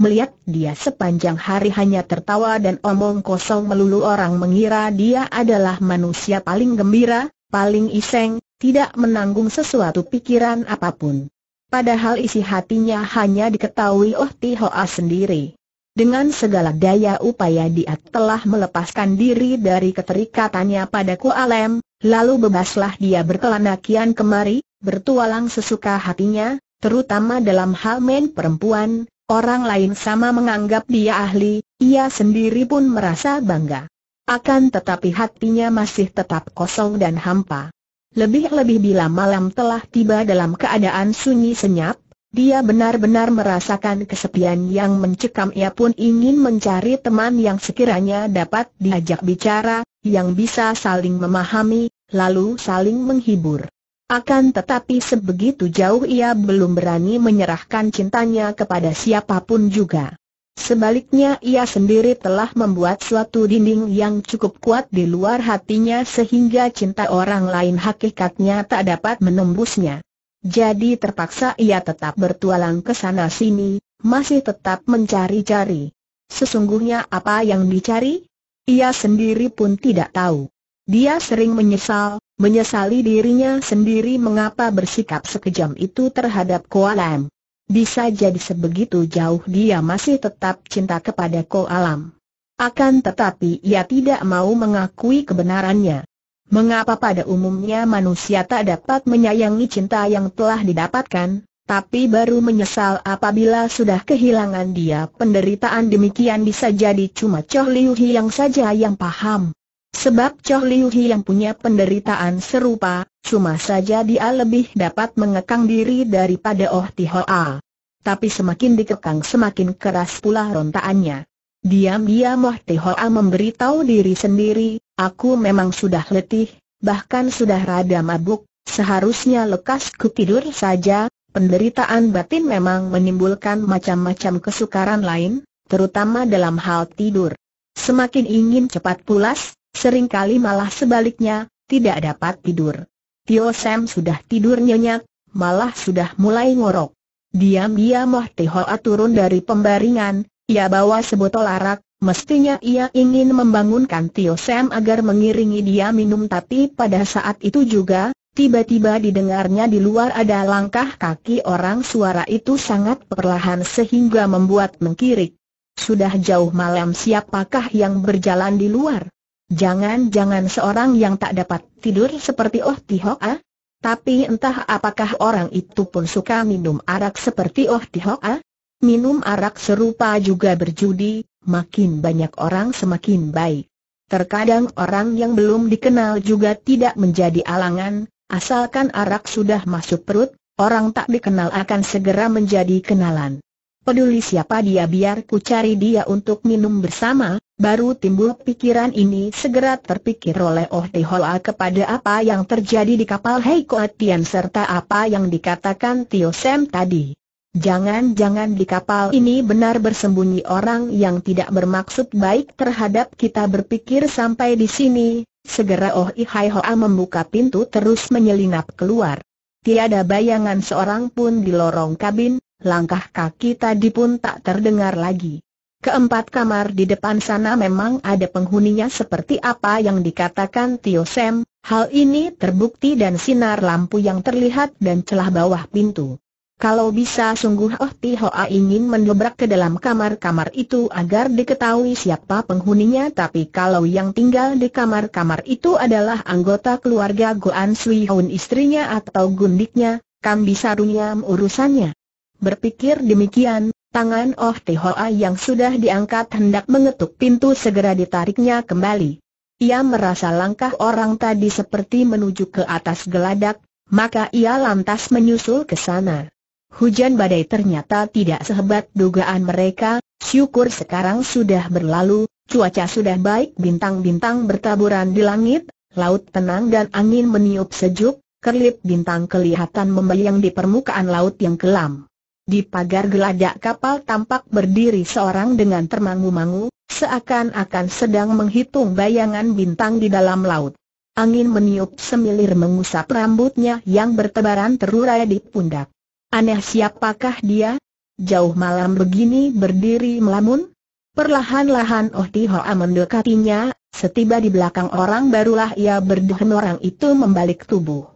Melihat dia sepanjang hari hanya tertawa dan omong kosong melulu orang mengira dia adalah manusia paling gembira, paling iseng, tidak menanggung sesuatu pikiran apapun. Padahal isi hatinya hanya diketahui Oh Tihoa sendiri. Dengan segala daya upaya dia telah melepaskan diri dari keterikatannya pada Kualem, lalu bebaslah dia berkelana kian kemari, bertualang sesuka hatinya, terutama dalam hal main perempuan, Orang lain sama menganggap dia ahli, ia sendiri pun merasa bangga. Akan tetapi hatinya masih tetap kosong dan hampa. Lebih-lebih bila malam telah tiba dalam keadaan sunyi senyap, dia benar-benar merasakan kesepian yang mencekam ia pun ingin mencari teman yang sekiranya dapat diajak bicara, yang bisa saling memahami, lalu saling menghibur. Akan tetapi sebegitu jauh ia belum berani menyerahkan cintanya kepada siapapun juga. Sebaliknya ia sendiri telah membuat suatu dinding yang cukup kuat di luar hatinya sehingga cinta orang lain hakikatnya tak dapat menembusnya. Jadi terpaksa ia tetap bertualang ke sana sini, masih tetap mencari-cari. Sesungguhnya apa yang dicari? Ia sendiri pun tidak tahu. Dia sering menyesal, menyesali dirinya sendiri mengapa bersikap sekejam itu terhadap Koalam. Bisa jadi sebegitu jauh dia masih tetap cinta kepada Koalam. Akan tetapi ia tidak mau mengakui kebenarannya. Mengapa pada umumnya manusia tak dapat menyayangi cinta yang telah didapatkan, tapi baru menyesal apabila sudah kehilangan dia penderitaan demikian bisa jadi cuma Choh Liu Hi yang saja yang paham. Sebab Choh Liu Hi yang punya penderitaan serupa, cuma saja dia lebih dapat mengekang diri daripada Oh Ti Hoa. Tapi semakin dikekang semakin keras pula rontaannya. Diam-diam Oh Ti Hoa memberitahu diri sendiri, aku memang sudah letih, bahkan sudah rada mabuk, seharusnya lekas ku tidur saja, penderitaan batin memang menimbulkan macam-macam kesukaran lain, terutama dalam hal tidur. Semakin ingin cepat pulas, Seringkali malah sebaliknya, tidak dapat tidur. Tio Sam sudah tidur nyenyak, malah sudah mulai ngorok. Diam-diam Wah Hoa turun dari pembaringan, ia bawa sebotol arak, Mestinya ia ingin membangunkan Tio Sam agar mengiringi dia minum tapi pada saat itu juga, tiba-tiba didengarnya di luar ada langkah kaki orang suara itu sangat perlahan sehingga membuat mengkirik. Sudah jauh malam siapakah yang berjalan di luar? Jangan-jangan seorang yang tak dapat tidur seperti Oh Tihok ah. Tapi entah apakah orang itu pun suka minum arak seperti Oh Tihok ah. Minum arak serupa juga berjudi, makin banyak orang semakin baik. Terkadang orang yang belum dikenal juga tidak menjadi alangan, asalkan arak sudah masuk perut, orang tak dikenal akan segera menjadi kenalan. Peduli siapa dia biar ku cari dia untuk minum bersama, Baru timbul pikiran ini segera terpikir oleh Oh Te Hoa kepada apa yang terjadi di kapal Hei Tian serta apa yang dikatakan Tio Sam tadi. Jangan-jangan di kapal ini benar bersembunyi orang yang tidak bermaksud baik terhadap kita berpikir sampai di sini, segera Oh Ihai Hoa membuka pintu terus menyelinap keluar. Tiada bayangan seorang pun di lorong kabin, langkah kaki tadi pun tak terdengar lagi. Keempat kamar di depan sana memang ada penghuninya seperti apa yang dikatakan Tio Sam, hal ini terbukti dan sinar lampu yang terlihat dan celah bawah pintu. Kalau bisa sungguh Oh Tihoa ingin mendobrak ke dalam kamar-kamar itu agar diketahui siapa penghuninya tapi kalau yang tinggal di kamar-kamar itu adalah anggota keluarga Goan Sui Hoon istrinya atau gundiknya, kan bisa runyam urusannya. Berpikir demikian, Tangan Oh Tihoa yang sudah diangkat hendak mengetuk pintu segera ditariknya kembali. Ia merasa langkah orang tadi seperti menuju ke atas geladak, maka ia lantas menyusul ke sana. Hujan badai ternyata tidak sehebat dugaan mereka, syukur sekarang sudah berlalu, cuaca sudah baik bintang-bintang bertaburan di langit, laut tenang dan angin meniup sejuk, kerlip bintang kelihatan membayang di permukaan laut yang kelam. Di pagar geladak kapal tampak berdiri seorang dengan termangu-mangu, seakan-akan sedang menghitung bayangan bintang di dalam laut. Angin meniup semilir mengusap rambutnya yang bertebaran terurai di pundak. Aneh siapakah dia? Jauh malam begini berdiri melamun? Perlahan-lahan Oh Tihoa mendekatinya, setiba di belakang orang barulah ia berdehem orang itu membalik tubuh.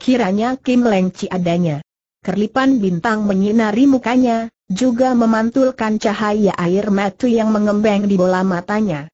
Kiranya Kim Leng Ci adanya. Kerlipan bintang menyinari mukanya, juga memantulkan cahaya air mata yang mengembang di bola matanya.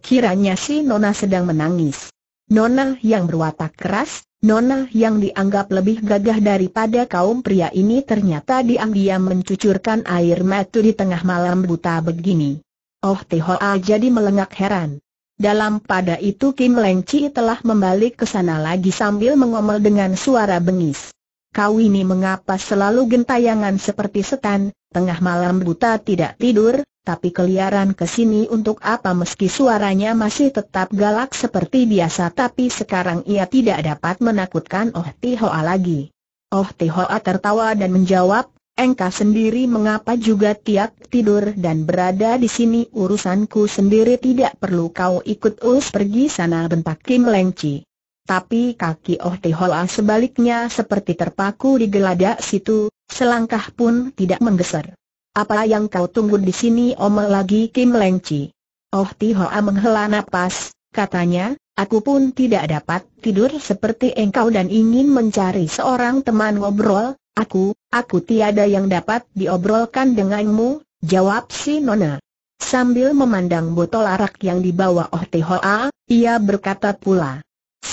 Kiranya si Nona sedang menangis. Nona yang berwatak keras, Nona yang dianggap lebih gagah daripada kaum pria ini ternyata diam-diam mencucurkan air mata di tengah malam buta begini. Oh Tihoa jadi melengak heran. Dalam pada itu Kim Leng telah membalik ke sana lagi sambil mengomel dengan suara bengis kau ini mengapa selalu gentayangan seperti setan, tengah malam buta tidak tidur, tapi keliaran ke sini untuk apa meski suaranya masih tetap galak seperti biasa tapi sekarang ia tidak dapat menakutkan Oh Tihoa lagi. Oh Tihoa tertawa dan menjawab, engkau sendiri mengapa juga tiap tidur dan berada di sini urusanku sendiri tidak perlu kau ikut us pergi sana bentak Kim Lengci tapi kaki Oh Tehola sebaliknya seperti terpaku di geladak situ, selangkah pun tidak menggeser. Apa yang kau tunggu di sini omel lagi Kim Lengci? Oh Hoa menghela nafas, katanya, aku pun tidak dapat tidur seperti engkau dan ingin mencari seorang teman ngobrol, aku, aku tiada yang dapat diobrolkan denganmu, jawab si Nona. Sambil memandang botol arak yang dibawa Oh Hoa. ia berkata pula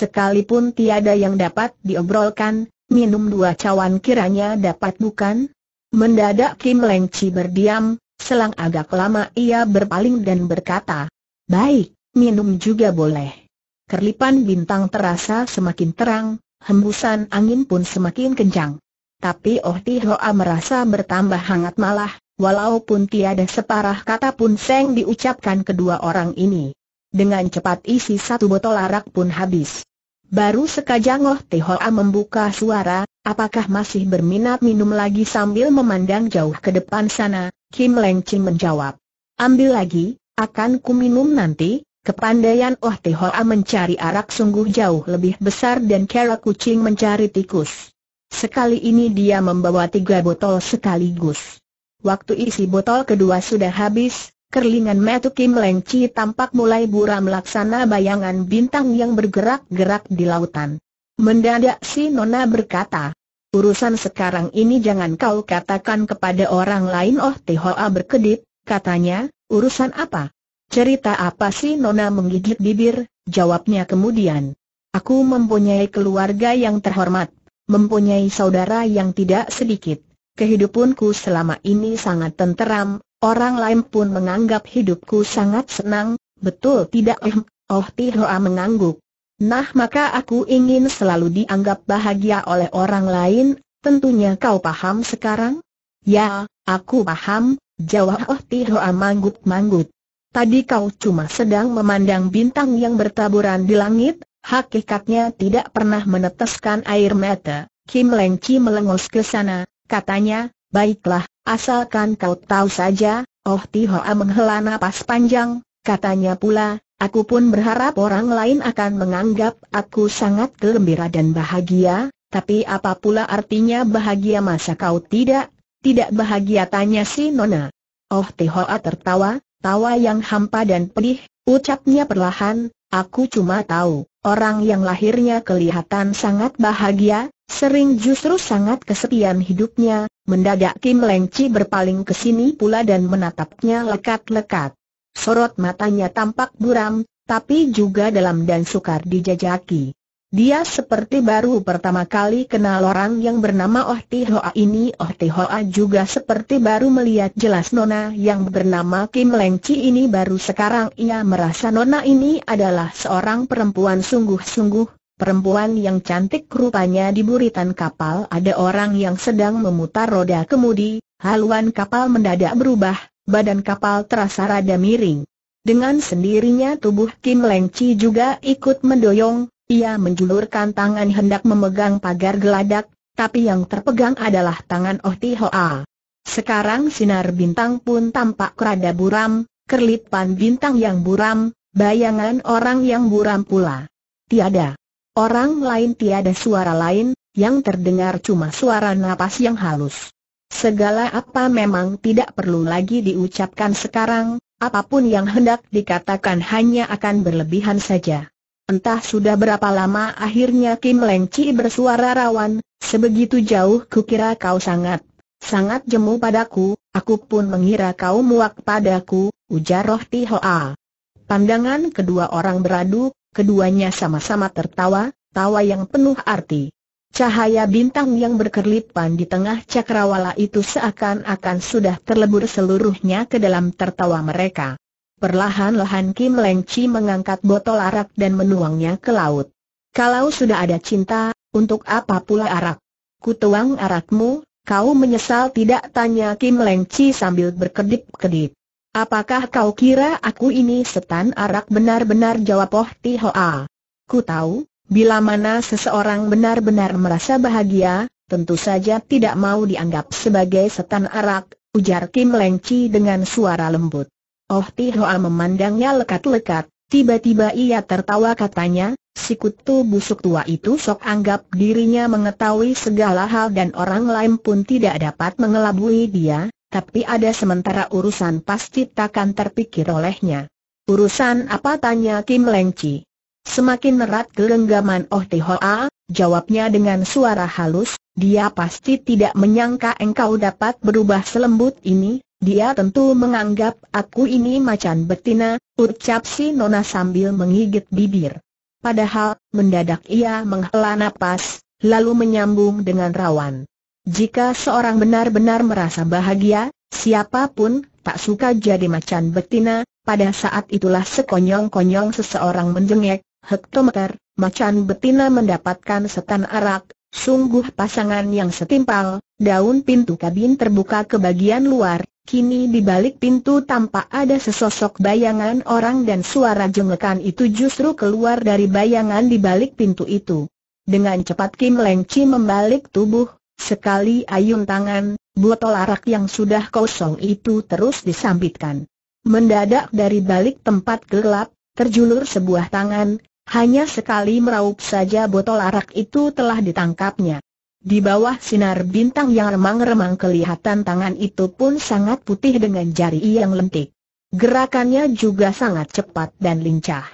sekalipun tiada yang dapat diobrolkan, minum dua cawan kiranya dapat bukan? Mendadak Kim Leng berdiam, selang agak lama ia berpaling dan berkata, Baik, minum juga boleh. Kerlipan bintang terasa semakin terang, hembusan angin pun semakin kencang. Tapi Oh Ti Hoa merasa bertambah hangat malah, walaupun tiada separah kata pun seng diucapkan kedua orang ini. Dengan cepat isi satu botol arak pun habis. Baru sekajang Loh Hoa membuka suara, apakah masih berminat minum lagi sambil memandang jauh ke depan sana, Kim Leng Chin menjawab. Ambil lagi, akan ku minum nanti, kepandaian Oh Hoa mencari arak sungguh jauh lebih besar dan kera kucing mencari tikus. Sekali ini dia membawa tiga botol sekaligus. Waktu isi botol kedua sudah habis, Kerlingan metu Kim Leng Chi tampak mulai buram laksana bayangan bintang yang bergerak-gerak di lautan. Mendadak si Nona berkata, Urusan sekarang ini jangan kau katakan kepada orang lain Oh Tihoa berkedip, katanya, urusan apa? Cerita apa sih Nona menggigit bibir, jawabnya kemudian. Aku mempunyai keluarga yang terhormat, mempunyai saudara yang tidak sedikit. Kehidupanku selama ini sangat tenteram, Orang lain pun menganggap hidupku sangat senang, betul tidak ehm, Oh Tihoa mengangguk. Nah maka aku ingin selalu dianggap bahagia oleh orang lain, tentunya kau paham sekarang? Ya, aku paham, jawab Oh Tihoa manggut-manggut. Tadi kau cuma sedang memandang bintang yang bertaburan di langit, hakikatnya tidak pernah meneteskan air mata. Kim Leng Chi melengos ke sana, katanya, Baiklah, asalkan kau tahu saja, Oh Tihoa menghela nafas panjang, katanya pula, aku pun berharap orang lain akan menganggap aku sangat gembira dan bahagia, tapi apa pula artinya bahagia masa kau tidak, tidak bahagia tanya si Nona. Oh Tihoa tertawa, tawa yang hampa dan pedih, ucapnya perlahan, aku cuma tahu, orang yang lahirnya kelihatan sangat bahagia, sering justru sangat kesepian hidupnya, Mendadak Kim Leng Chi berpaling ke sini pula dan menatapnya lekat-lekat. Sorot matanya tampak buram, tapi juga dalam dan sukar dijajaki. Dia seperti baru pertama kali kenal orang yang bernama Oh Ti Hoa ini Oh Ti Hoa juga seperti baru melihat jelas Nona yang bernama Kim Leng Chi ini baru sekarang ia merasa Nona ini adalah seorang perempuan sungguh-sungguh, perempuan yang cantik rupanya di buritan kapal ada orang yang sedang memutar roda kemudi, haluan kapal mendadak berubah, badan kapal terasa rada miring. Dengan sendirinya tubuh Kim Leng Chi juga ikut mendoyong, ia menjulurkan tangan hendak memegang pagar geladak, tapi yang terpegang adalah tangan Oh Ti Hoa. Sekarang sinar bintang pun tampak rada buram, kerlipan bintang yang buram, bayangan orang yang buram pula. Tiada. Orang lain tiada suara lain, yang terdengar cuma suara napas yang halus. Segala apa memang tidak perlu lagi diucapkan sekarang, apapun yang hendak dikatakan hanya akan berlebihan saja. Entah sudah berapa lama akhirnya Kim Leng Chi bersuara rawan, sebegitu jauh kukira kau sangat, sangat jemu padaku, aku pun mengira kau muak padaku, ujar Roh Tihoa. Pandangan kedua orang beradu, Keduanya sama-sama tertawa, tawa yang penuh arti. Cahaya bintang yang berkerlipan di tengah cakrawala itu seakan-akan sudah terlebur seluruhnya ke dalam tertawa mereka. Perlahan-lahan Kim Leng Chi mengangkat botol arak dan menuangnya ke laut. Kalau sudah ada cinta, untuk apa pula arak? Kutuang arakmu, kau menyesal tidak tanya Kim Leng Chi sambil berkedip-kedip. Apakah kau kira aku ini setan arak benar-benar jawab Oh Tihoa? Ku tahu, bila mana seseorang benar-benar merasa bahagia, tentu saja tidak mau dianggap sebagai setan arak, ujar Kim Lengci dengan suara lembut. Oh Tihoa memandangnya lekat-lekat, tiba-tiba ia tertawa katanya, si kutu busuk tua itu sok anggap dirinya mengetahui segala hal dan orang lain pun tidak dapat mengelabui dia, tapi ada sementara urusan pasti takkan terpikir olehnya. Urusan apa tanya Kim Lengci? Semakin erat gelenggaman Oh Tihoa, jawabnya dengan suara halus, dia pasti tidak menyangka engkau dapat berubah selembut ini, dia tentu menganggap aku ini macan betina, ucap si Nona sambil mengigit bibir. Padahal, mendadak ia menghela napas, lalu menyambung dengan rawan. Jika seorang benar-benar merasa bahagia, siapapun tak suka jadi macan betina, pada saat itulah sekonyong-konyong seseorang menjengek, hektometer, macan betina mendapatkan setan arak, sungguh pasangan yang setimpal, daun pintu kabin terbuka ke bagian luar, kini di balik pintu tampak ada sesosok bayangan orang dan suara jengekan itu justru keluar dari bayangan di balik pintu itu. Dengan cepat Kim Leng Chi membalik tubuh, Sekali ayun tangan, botol arak yang sudah kosong itu terus disambitkan. Mendadak dari balik tempat gelap, terjulur sebuah tangan, hanya sekali meraup saja botol arak itu telah ditangkapnya. Di bawah sinar bintang yang remang-remang kelihatan tangan itu pun sangat putih dengan jari yang lentik. Gerakannya juga sangat cepat dan lincah.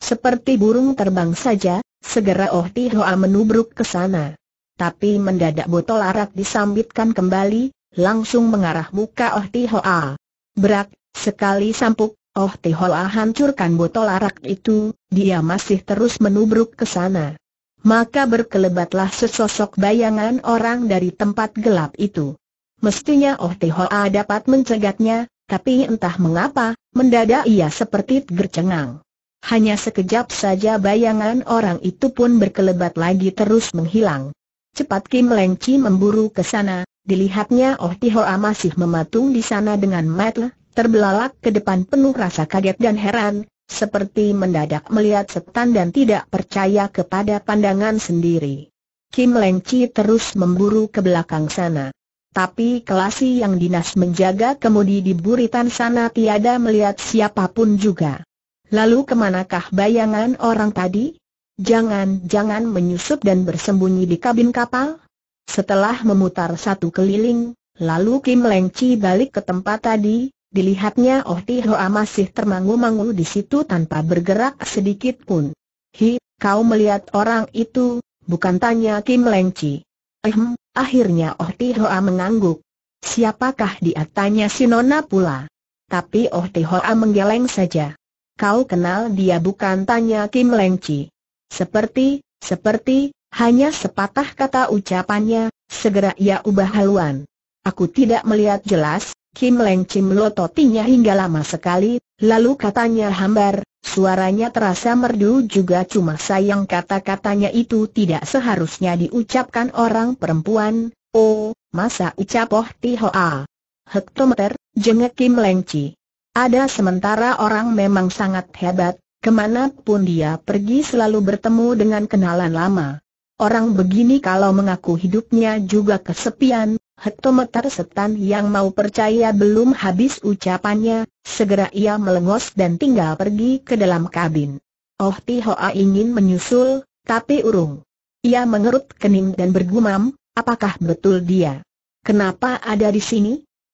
Seperti burung terbang saja, segera Oh Ti Hoa menubruk ke sana tapi mendadak botol arak disambitkan kembali, langsung mengarah muka Oh Tihoa. Berak, sekali sampuk, Oh Tihoa hancurkan botol arak itu, dia masih terus menubruk ke sana. Maka berkelebatlah sesosok bayangan orang dari tempat gelap itu. Mestinya Oh Tihoa dapat mencegatnya, tapi entah mengapa, mendadak ia seperti gercengang. Hanya sekejap saja bayangan orang itu pun berkelebat lagi terus menghilang. Cepat Kim Leng Chi memburu ke sana, dilihatnya Oh Ti Hoa masih mematung di sana dengan mata, terbelalak ke depan penuh rasa kaget dan heran, seperti mendadak melihat setan dan tidak percaya kepada pandangan sendiri. Kim Leng Chi terus memburu ke belakang sana. Tapi kelasi yang dinas menjaga kemudi di buritan sana tiada melihat siapapun juga. Lalu kemanakah bayangan orang tadi? Jangan-jangan menyusup dan bersembunyi di kabin kapal? Setelah memutar satu keliling, lalu Kim Leng Chi balik ke tempat tadi, dilihatnya Oh Ti Hoa masih termangu-mangu di situ tanpa bergerak sedikit pun. Hi, kau melihat orang itu, bukan tanya Kim Leng Chi. Ehm, akhirnya Oh Ti Hoa mengangguk. Siapakah dia tanya si Nona pula? Tapi Oh Ti Hoa menggeleng saja. Kau kenal dia bukan tanya Kim Leng Chi. Seperti, seperti, hanya sepatah kata ucapannya, segera ia ubah haluan. Aku tidak melihat jelas, Kim Leng Chim lototinya hingga lama sekali, lalu katanya hambar, suaranya terasa merdu juga cuma sayang kata-katanya itu tidak seharusnya diucapkan orang perempuan, oh, masa ucap oh tihoa. Hektometer, jengek Kim Leng Chi. Ada sementara orang memang sangat hebat, Kemana pun dia pergi selalu bertemu dengan kenalan lama. Orang begini kalau mengaku hidupnya juga kesepian, hektometer setan yang mau percaya belum habis ucapannya, segera ia melengos dan tinggal pergi ke dalam kabin. Oh Tihoa ingin menyusul, tapi urung. Ia mengerut kening dan bergumam, apakah betul dia? Kenapa ada di sini?